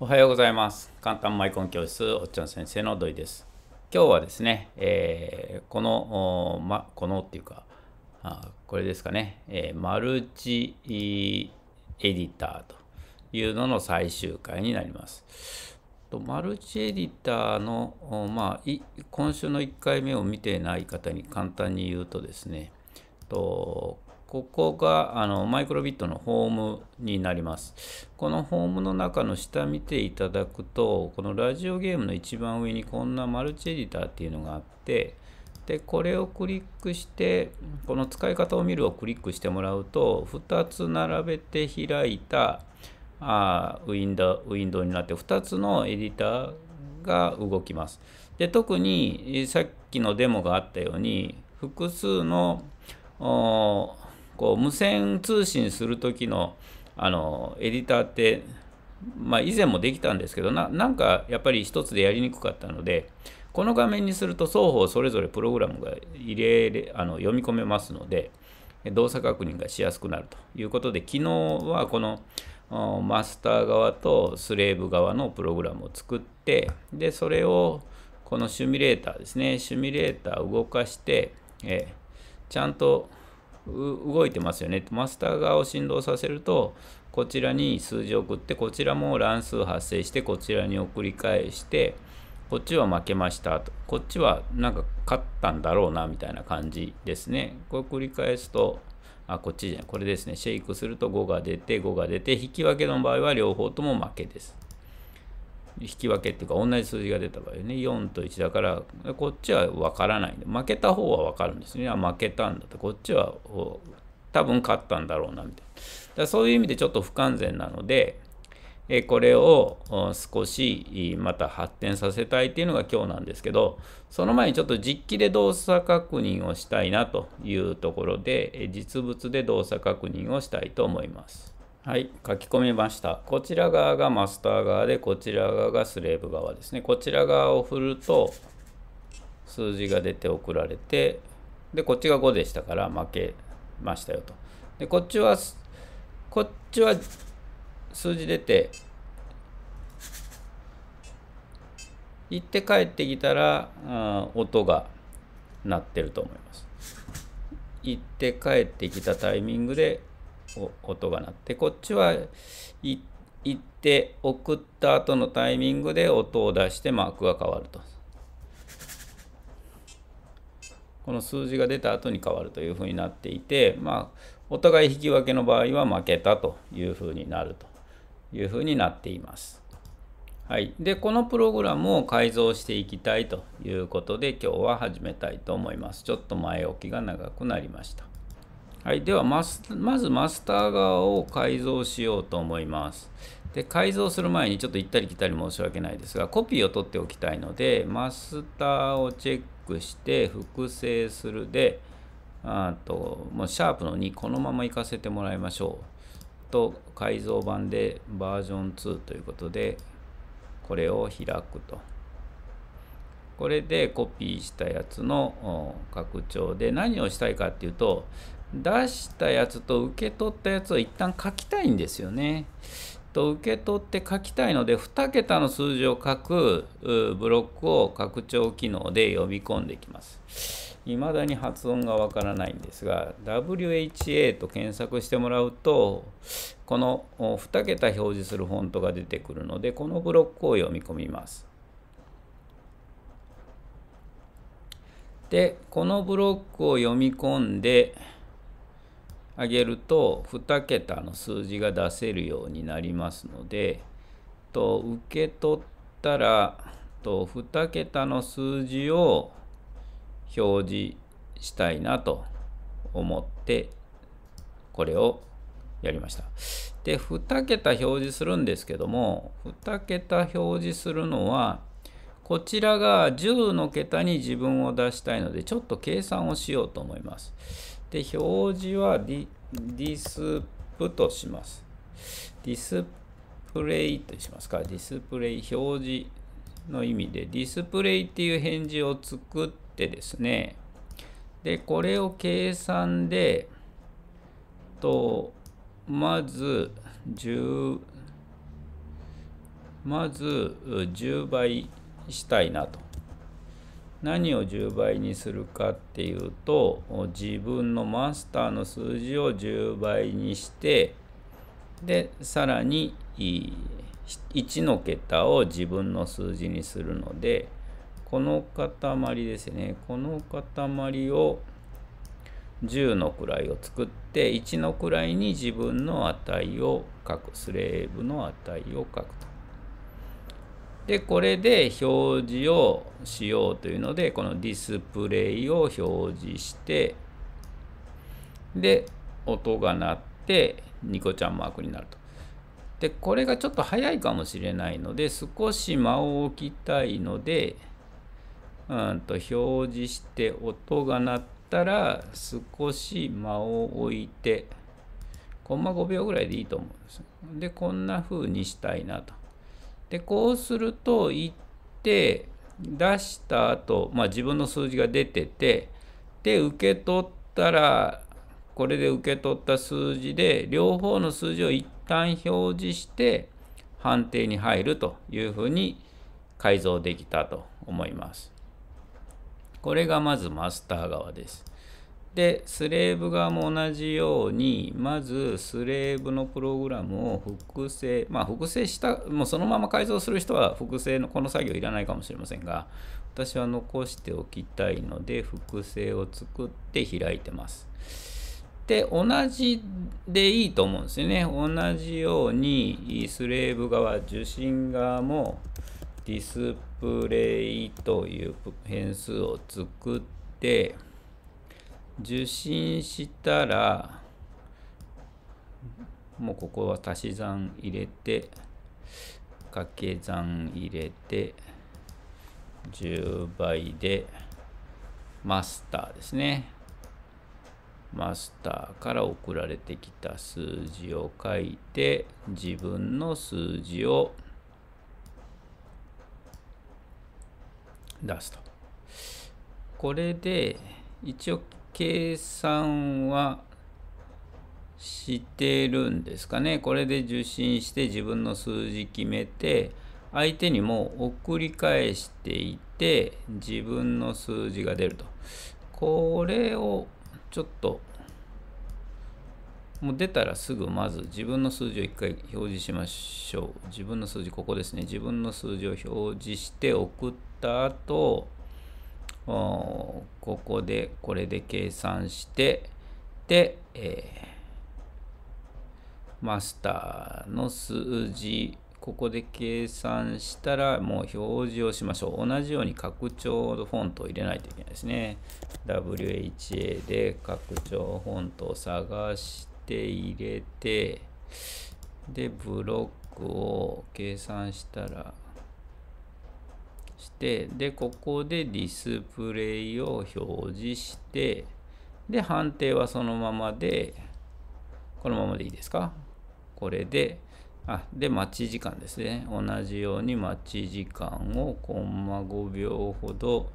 おはようございます。簡単マイコン教室、おっちゃん先生の土井です。今日はですね、えー、この、ま、このっていうか、あこれですかね、えー、マルチエディターというのの最終回になります。とマルチエディターの、まあ、今週の1回目を見てない方に簡単に言うとですね、とここがあのマイクロビットのホームになります。このホームの中の下見ていただくと、このラジオゲームの一番上にこんなマルチエディターっていうのがあって、で、これをクリックして、この使い方を見るをクリックしてもらうと、2つ並べて開いたあウィンドウィンドウになって、2つのエディターが動きます。で、特にさっきのデモがあったように、複数のこう無線通信する時のあのエディターって、まあ、以前もできたんですけどななんかやっぱり一つでやりにくかったのでこの画面にすると双方それぞれプログラムが入れあの読み込めますので動作確認がしやすくなるということで昨日はこのマスター側とスレーブ側のプログラムを作ってでそれをこのシミュレーターですねシュミュレーター動かして、えちゃんと動いてますよね。マスター側を振動させると、こちらに数字を送って、こちらも乱数発生して、こちらに送り返して、こっちは負けましたと。こっちはなんか勝ったんだろうな、みたいな感じですね。これ繰り返すと、あ、こっちじゃない。これですね。シェイクすると5が出て、5が出て、引き分けの場合は両方とも負けです。引き分けっていうか同じ数字が出た場合ね4と1だからこっちは分からないんで負けた方は分かるんですねあ負けたんだとこっちは多分勝ったんだろうなみたいなだそういう意味でちょっと不完全なのでえこれを少しまた発展させたいっていうのが今日なんですけどその前にちょっと実機で動作確認をしたいなというところで実物で動作確認をしたいと思います。はい、書き込みました。こちら側がマスター側で、こちら側がスレーブ側ですね。こちら側を振ると、数字が出て送られて、で、こっちが5でしたから負けましたよと。で、こっちは、こっちは数字出て、行って帰ってきたら、うん、音が鳴ってると思います。行って帰ってきたタイミングで音が鳴ってこっちは行って送った後のタイミングで音を出してマークが変わるとこの数字が出た後に変わるというふうになっていてまあお互い引き分けの場合は負けたというふうになるというふうになっています。はい、でこのプログラムを改造していきたいということで今日は始めたいと思います。ちょっと前置きが長くなりました。はい、ではまずマスター側を改造しようと思います。で改造する前にちょっと行ったり来たり申し訳ないですがコピーを取っておきたいのでマスターをチェックして複製するであともうシャープの2このまま行かせてもらいましょうと改造版でバージョン2ということでこれを開くとこれでコピーしたやつの拡張で何をしたいかっていうと出したやつと受け取ったやつを一旦書きたいんですよね。と受け取って書きたいので2桁の数字を書くブロックを拡張機能で呼び込んできます。未だに発音がわからないんですが WHA と検索してもらうとこの2桁表示するフォントが出てくるのでこのブロックを読み込みます。でこのブロックを読み込んで上げると2桁の数字が出せるようになりますのでと受け取ったらと2桁の数字を表示したいなと思ってこれをやりました。で2桁表示するんですけども2桁表示するのはこちらが10の桁に自分を出したいのでちょっと計算をしようと思います。で、表示はディディスプとします。ディスプレイとしますか。ディスプレイ、表示の意味で、ディスプレイっていう返事を作ってですね、で、これを計算で、と、まず10、まず10倍したいなと。何を10倍にするかっていうと自分のマスターの数字を10倍にしてでさらに1の桁を自分の数字にするのでこの塊ですねこの塊を10の位を作って1の位に自分の値を書くスレーブの値を書くと。で、これで表示をしようというので、このディスプレイを表示して、で、音が鳴って、ニコちゃんマークになると。で、これがちょっと早いかもしれないので、少し間を置きたいので、うんと表示して音が鳴ったら少し間を置いて、コンマ5秒ぐらいでいいと思うんです。で、こんな風にしたいなと。でこうすると行って出した後、まあ自分の数字が出ててで受け取ったらこれで受け取った数字で両方の数字を一旦表示して判定に入るというふうに改造できたと思います。これがまずマスター側です。で、スレーブ側も同じように、まずスレーブのプログラムを複製、まあ複製した、もうそのまま改造する人は複製のこの作業いらないかもしれませんが、私は残しておきたいので、複製を作って開いてます。で、同じでいいと思うんですよね。同じように、スレーブ側、受信側もディスプレイという変数を作って、受信したらもうここは足し算入れて掛け算入れて10倍でマスターですねマスターから送られてきた数字を書いて自分の数字を出すとこれで一応計算はしてるんですかね。これで受信して自分の数字決めて、相手にも送り返していて、自分の数字が出ると。これをちょっと、もう出たらすぐまず自分の数字を一回表示しましょう。自分の数字、ここですね。自分の数字を表示して送った後、ここでこれで計算してで、えー、マスターの数字ここで計算したらもう表示をしましょう同じように拡張フォントを入れないといけないですね WHA で拡張フォントを探して入れてでブロックを計算したらしてでここでディスプレイを表示してで判定はそのままでこのままでいいですかこれであで待ち時間ですね同じように待ち時間をコンマ5秒ほど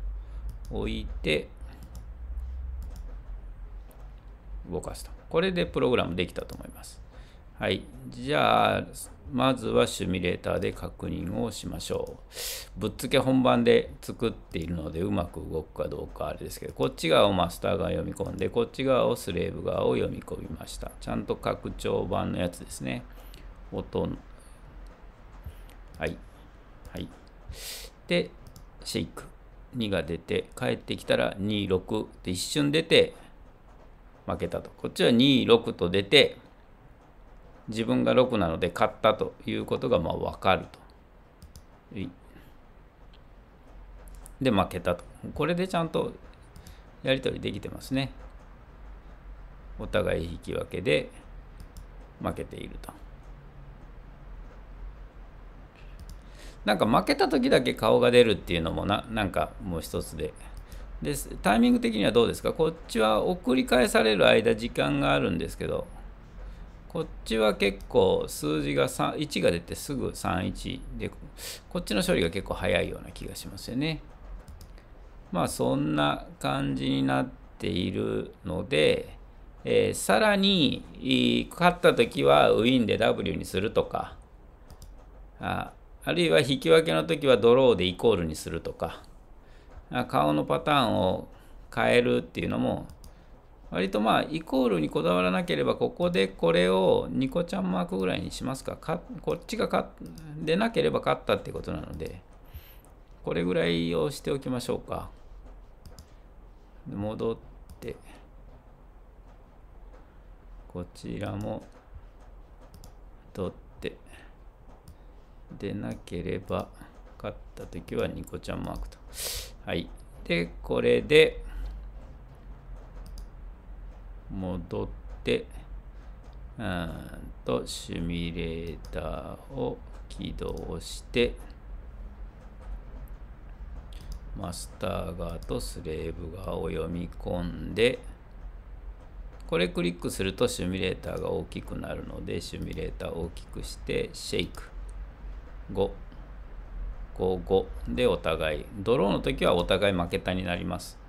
置いて動かすとこれでプログラムできたと思いますはい。じゃあ、まずはシミュレーターで確認をしましょう。ぶっつけ本番で作っているのでうまく動くかどうかあれですけど、こっち側をマスターが読み込んで、こっち側をスレーブ側を読み込みました。ちゃんと拡張版のやつですね。音の。はい。はい。で、シェイク。2が出て、帰ってきたら2、6で一瞬出て、負けたと。こっちは2、6と出て、自分が6なので買ったということがまあ分かると。で、負けたと。これでちゃんとやり取りできてますね。お互い引き分けで負けていると。なんか負けた時だけ顔が出るっていうのもななんかもう一つで。でタイミング的にはどうですかこっちは送り返される間時間があるんですけどこっちは結構数字が1が出てすぐ31で、こっちの処理が結構早いような気がしますよね。まあそんな感じになっているので、えー、さらに勝った時はウィンで W にするとか、ああるいは引き分けの時はドローでイコールにするとか、顔のパターンを変えるっていうのも割とまあイコールにこだわらなければここでこれをニコちゃんマークぐらいにしますかかこっちがか出なければ勝ったってことなのでこれぐらいをしておきましょうか戻ってこちらも取って出なければ勝った時はニコちゃんマークとはいでこれで戻って、うんと、シミュレーターを起動して、マスター側とスレーブ側を読み込んで、これクリックするとシミュレーターが大きくなるので、シミュレーターを大きくして、シェイク5、5、5でお互い、ドローの時はお互い負けたになります。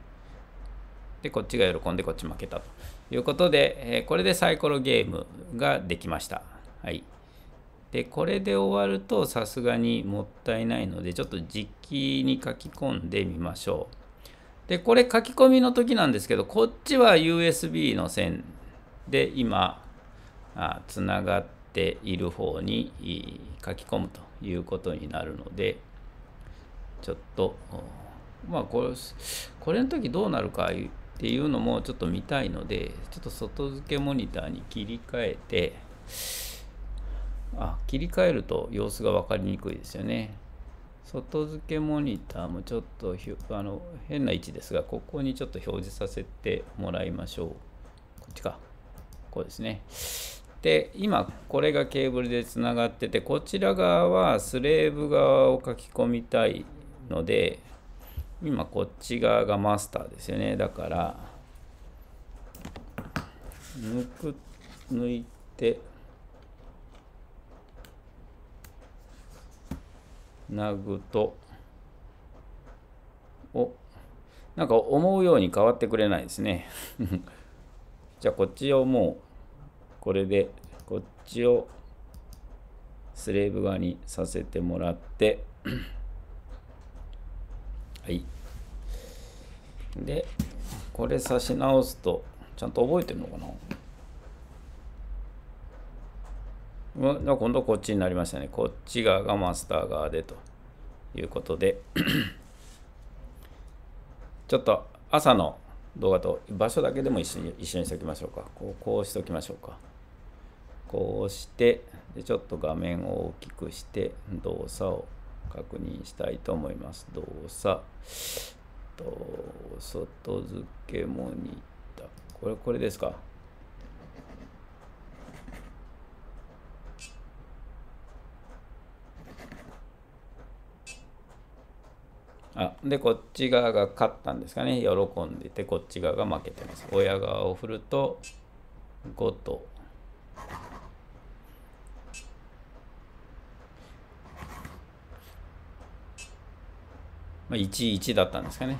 で、こっちが喜んでこっち負けたと。いうことで、えこれでサイコロゲームができました。はい。で、これで終わるとさすがにもったいないので、ちょっと実機に書き込んでみましょう。で、これ書き込みの時なんですけど、こっちは USB の線で今、つながっている方に書き込むということになるので、ちょっと、まあこれ、これの時どうなるかっていうのもちょっと見たいのでちょっと外付けモニターに切り替えてあ切り替えると様子が分かりにくいですよね外付けモニターもちょっとあの変な位置ですがここにちょっと表示させてもらいましょうこっちかこうですねで今これがケーブルでつながっててこちら側はスレーブ側を書き込みたいので今こっち側がマスターですよねだから抜く抜いてなぐとおなんか思うように変わってくれないですね じゃあこっちをもうこれでこっちをスレーブ側にさせてもらってはいでこれ差し直すとちゃんと覚えてるのかな今度こっちになりましたねこっち側がマスター側でということで ちょっと朝の動画と場所だけでも一緒に一緒にしておきましょうかこうこうしておきましょうかこうしてでちょっと画面を大きくして動作を確認したいと思います。動作、と外付けモニター。これ、これですか。あでこっち側が勝ったんですかね喜んでてこっち側が負けてます親側を振ると5とまあ、11だったんですかね。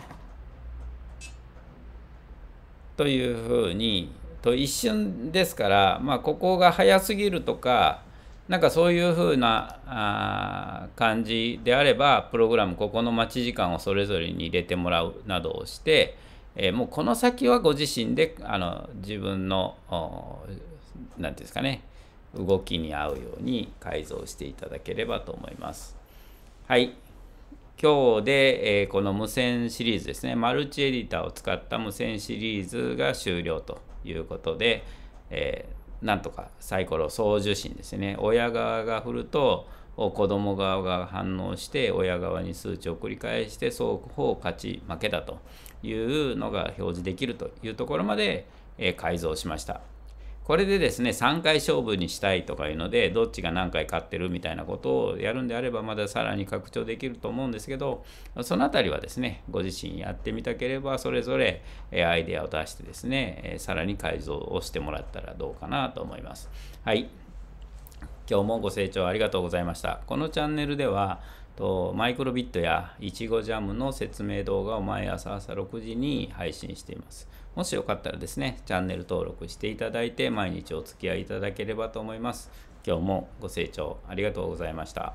というふうにと一瞬ですから、まあ、ここが早すぎるとかなんかそういうふうなあ感じであればプログラムここの待ち時間をそれぞれに入れてもらうなどをして、えー、もうこの先はご自身であの自分の何てうんですかね動きに合うように改造していただければと思います。はい今日で、えー、この無線シリーズですね、マルチエディターを使った無線シリーズが終了ということで、えー、なんとかサイコロ送受信ですね、親側が振ると子供側が反応して、親側に数値を繰り返して、双方勝ち負けだというのが表示できるというところまで、えー、改造しました。これでですね3回勝負にしたいとかいうのでどっちが何回勝ってるみたいなことをやるんであればまださらに拡張できると思うんですけどその辺りはですねご自身やってみたければそれぞれアイデアを出してですねさらに改造をしてもらったらどうかなと思います。はい今日もご清聴ありがとうございました。このチャンネルでは、とマイクロビットやいちごジャムの説明動画を毎朝朝6時に配信しています。もしよかったらですね、チャンネル登録していただいて、毎日お付き合いいただければと思います。今日もご清聴ありがとうございました。